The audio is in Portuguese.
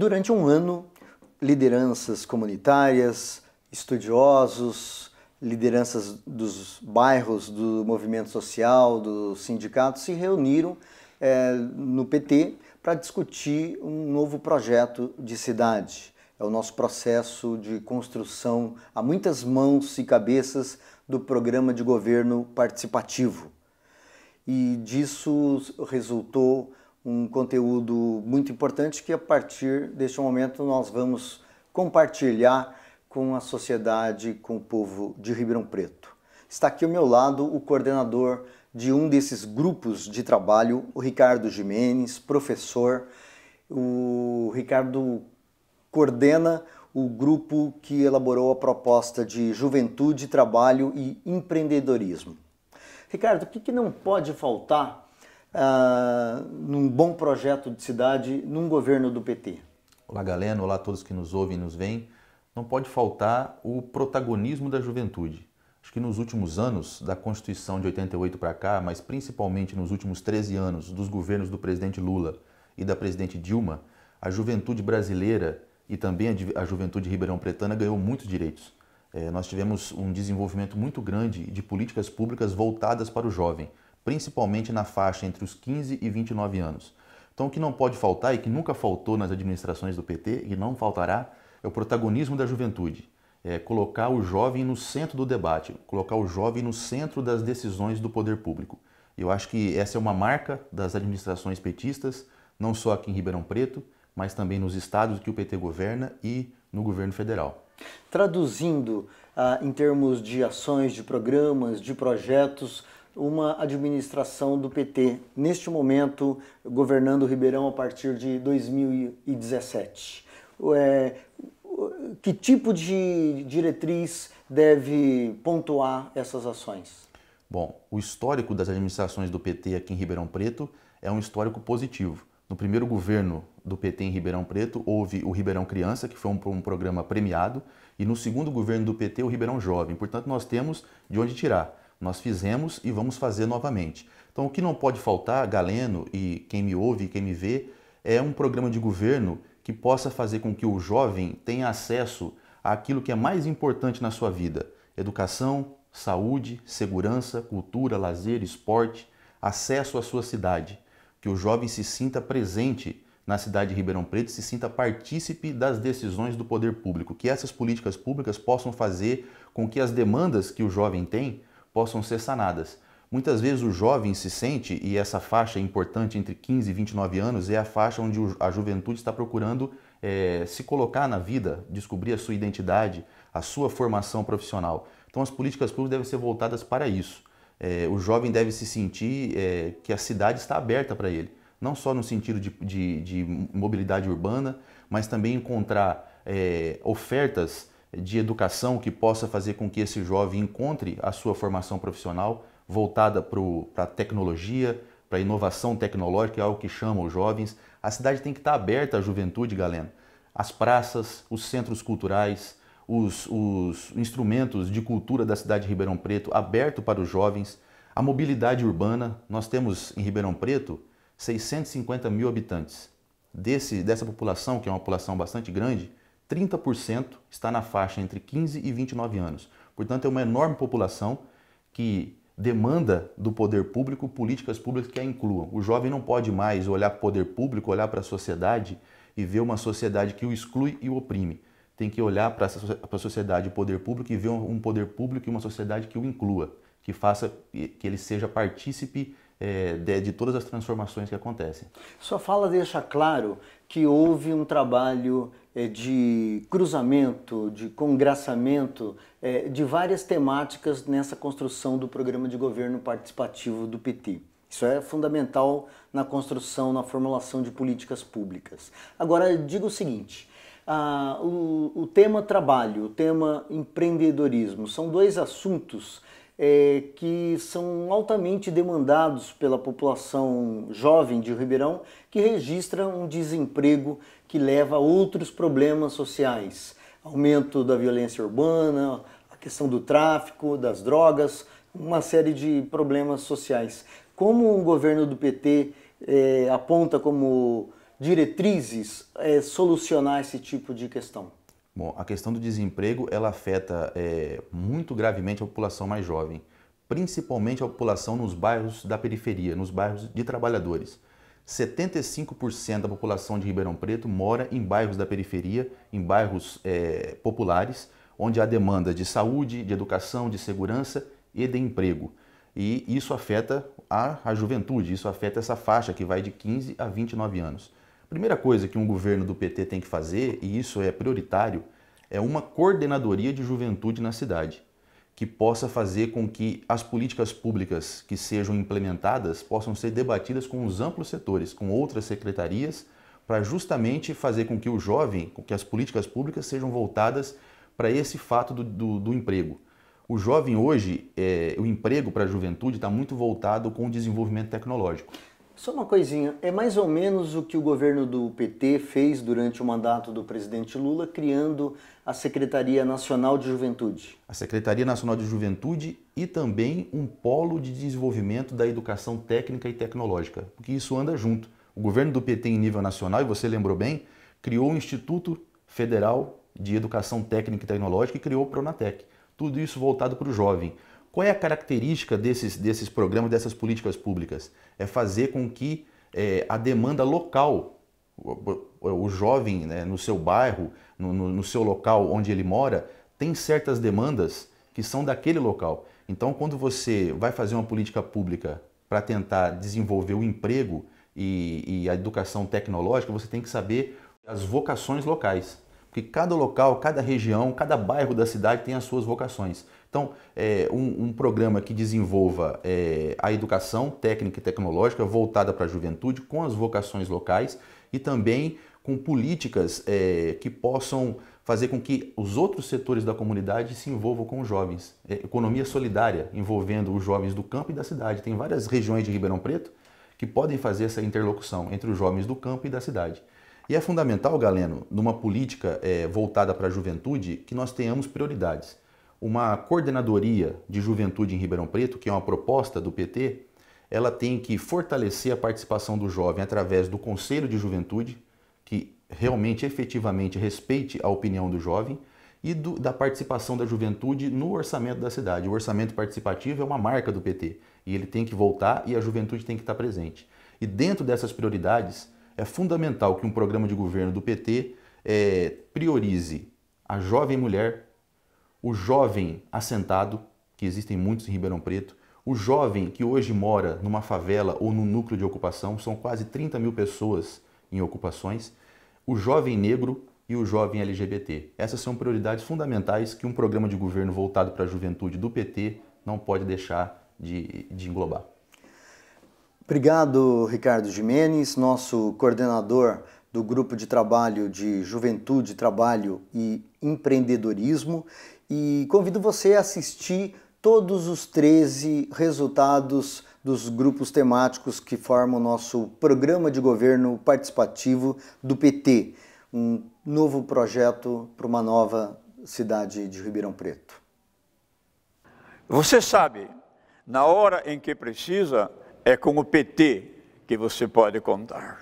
Durante um ano, lideranças comunitárias, estudiosos, lideranças dos bairros, do movimento social, dos sindicatos se reuniram é, no PT para discutir um novo projeto de cidade. É o nosso processo de construção a muitas mãos e cabeças do programa de governo participativo. E disso resultou um conteúdo muito importante que a partir deste momento nós vamos compartilhar com a sociedade, com o povo de Ribeirão Preto. Está aqui ao meu lado o coordenador de um desses grupos de trabalho, o Ricardo Jimenez, professor. O Ricardo coordena o grupo que elaborou a proposta de Juventude, Trabalho e Empreendedorismo. Ricardo, o que, que não pode faltar ah, num bom projeto de cidade, num governo do PT? Olá, Galeno. Olá a todos que nos ouvem e nos veem. Não pode faltar o protagonismo da juventude. Acho que nos últimos anos, da Constituição de 88 para cá, mas principalmente nos últimos 13 anos dos governos do presidente Lula e da presidente Dilma, a juventude brasileira e também a juventude ribeirão-pretana ganhou muitos direitos. É, nós tivemos um desenvolvimento muito grande de políticas públicas voltadas para o jovem principalmente na faixa entre os 15 e 29 anos. Então, o que não pode faltar e que nunca faltou nas administrações do PT e não faltará é o protagonismo da juventude. É colocar o jovem no centro do debate, colocar o jovem no centro das decisões do poder público. Eu acho que essa é uma marca das administrações petistas, não só aqui em Ribeirão Preto, mas também nos estados que o PT governa e no governo federal. Traduzindo ah, em termos de ações, de programas, de projetos, uma administração do PT, neste momento governando o Ribeirão a partir de 2017? É, que tipo de diretriz deve pontuar essas ações? Bom, o histórico das administrações do PT aqui em Ribeirão Preto é um histórico positivo. No primeiro governo do PT em Ribeirão Preto, houve o Ribeirão Criança, que foi um, um programa premiado, e no segundo governo do PT, o Ribeirão Jovem. Portanto, nós temos de onde tirar. Nós fizemos e vamos fazer novamente. Então, o que não pode faltar, Galeno e quem me ouve e quem me vê, é um programa de governo que possa fazer com que o jovem tenha acesso àquilo que é mais importante na sua vida: educação, saúde, segurança, cultura, lazer, esporte, acesso à sua cidade. Que o jovem se sinta presente na cidade de Ribeirão Preto, se sinta partícipe das decisões do poder público. Que essas políticas públicas possam fazer com que as demandas que o jovem tem possam ser sanadas. Muitas vezes o jovem se sente, e essa faixa é importante entre 15 e 29 anos, é a faixa onde a juventude está procurando é, se colocar na vida, descobrir a sua identidade, a sua formação profissional. Então as políticas públicas devem ser voltadas para isso. É, o jovem deve se sentir é, que a cidade está aberta para ele, não só no sentido de, de, de mobilidade urbana, mas também encontrar ofertas de educação que possa fazer com que esse jovem encontre a sua formação profissional voltada para a tecnologia, para a inovação tecnológica, é algo que chama os jovens. A cidade tem que estar tá aberta à juventude, Galeno. As praças, os centros culturais, os, os instrumentos de cultura da cidade de Ribeirão Preto aberto para os jovens. A mobilidade urbana, nós temos em Ribeirão Preto 650 mil habitantes. Desse, dessa população, que é uma população bastante grande, 30% está na faixa entre 15 e 29 anos. Portanto, é uma enorme população que demanda do poder público políticas públicas que a incluam. O jovem não pode mais olhar para o poder público, olhar para a sociedade e ver uma sociedade que o exclui e o oprime. Tem que olhar para a sociedade e o poder público e ver um poder público e uma sociedade que o inclua, que faça que ele seja partícipe é, de, de, todas as transformações que acontecem. Sua fala deixa claro que houve um trabalho é, de cruzamento, de congraçamento é, de várias temáticas nessa construção do programa de governo participativo do PT. Isso é fundamental na construção, na formulação de políticas públicas. Agora, digo o seguinte: o, o tema trabalho, o tema empreendedorismo são dois assuntos é, que são altamente demandados pela população jovem de Ribeirão, que registra um desemprego que leva a outros problemas sociais. Aumento da violência urbana, a questão do tráfico, das drogas, uma série de problemas sociais. Como o governo do PT é, aponta como diretrizes é, solucionar esse tipo de questão? Bom, a questão do desemprego ela afeta é, muito gravemente a população mais jovem, principalmente a população nos bairros da periferia, nos bairros de trabalhadores. 75% da população de Ribeirão Preto mora em bairros da periferia, em bairros é, populares, onde há demanda de saúde, de educação, de segurança e de emprego. E isso afeta a, a juventude, isso afeta essa faixa que vai de 15 a 29 anos primeira coisa que um governo do PT tem que fazer, e isso é prioritário, é uma coordenadoria de juventude na cidade, que possa fazer com que as políticas públicas que sejam implementadas possam ser debatidas com os amplos setores, com outras secretarias, para justamente fazer com que o jovem, com que as políticas públicas sejam voltadas para esse fato do, do, do, emprego. O jovem hoje, é, o emprego para a juventude está muito voltado com o desenvolvimento tecnológico. Só uma coisinha, é mais ou menos o que o governo do PT fez durante o mandato do presidente Lula, criando a Secretaria Nacional de Juventude. A Secretaria Nacional de Juventude e também um polo de desenvolvimento da educação técnica e tecnológica, porque isso anda junto. O governo do PT em nível nacional, e você lembrou bem, criou o Instituto Federal de Educação Técnica e Tecnológica e criou o Pronatec. Tudo isso voltado para o jovem. Qual é a característica desses, desses programas, dessas políticas públicas? É fazer com que é, a demanda local, o, o jovem né, no seu bairro, no, no, no seu local onde ele mora, tem certas demandas que são daquele local. Então, quando você vai fazer uma política pública para tentar desenvolver o emprego e, e, a educação tecnológica, você tem que saber as vocações locais. Porque cada local, cada região, cada bairro da cidade tem as suas vocações. Então, é, um, um, programa que desenvolva é, a educação técnica e tecnológica voltada para a juventude, com as vocações locais e também com políticas é, que possam fazer com que os outros setores da comunidade se envolvam com os jovens. É, economia solidária, envolvendo os jovens do campo e da cidade. Tem várias regiões de Ribeirão Preto que podem fazer essa interlocução entre os jovens do campo e da cidade. E é fundamental, Galeno, numa política é, voltada para a juventude, que nós tenhamos prioridades uma coordenadoria de juventude em Ribeirão Preto, que é uma proposta do PT, ela tem que fortalecer a participação do jovem através do Conselho de Juventude, que realmente, efetivamente, respeite a opinião do jovem, e do, da participação da juventude no orçamento da cidade. O orçamento participativo é uma marca do PT e ele tem que voltar e a juventude tem que estar presente. E dentro dessas prioridades, é fundamental que um programa de governo do PT é, eh, priorize a jovem mulher o jovem assentado, que existem muitos em Ribeirão Preto, o jovem que hoje mora numa favela ou num núcleo de ocupação, são quase 30 mil pessoas em ocupações, o jovem negro e o jovem LGBT. Essas são prioridades fundamentais que um programa de governo voltado para a juventude do PT não pode deixar de, de englobar. Obrigado, Ricardo Jimenez, nosso coordenador do Grupo de Trabalho de Juventude, Trabalho e Empreendedorismo e convido você a assistir todos os 13 resultados dos grupos temáticos que formam o nosso programa de governo participativo do PT, um novo projeto para uma nova cidade de Ribeirão Preto. Você sabe, na hora em que precisa, é com o PT que você pode contar.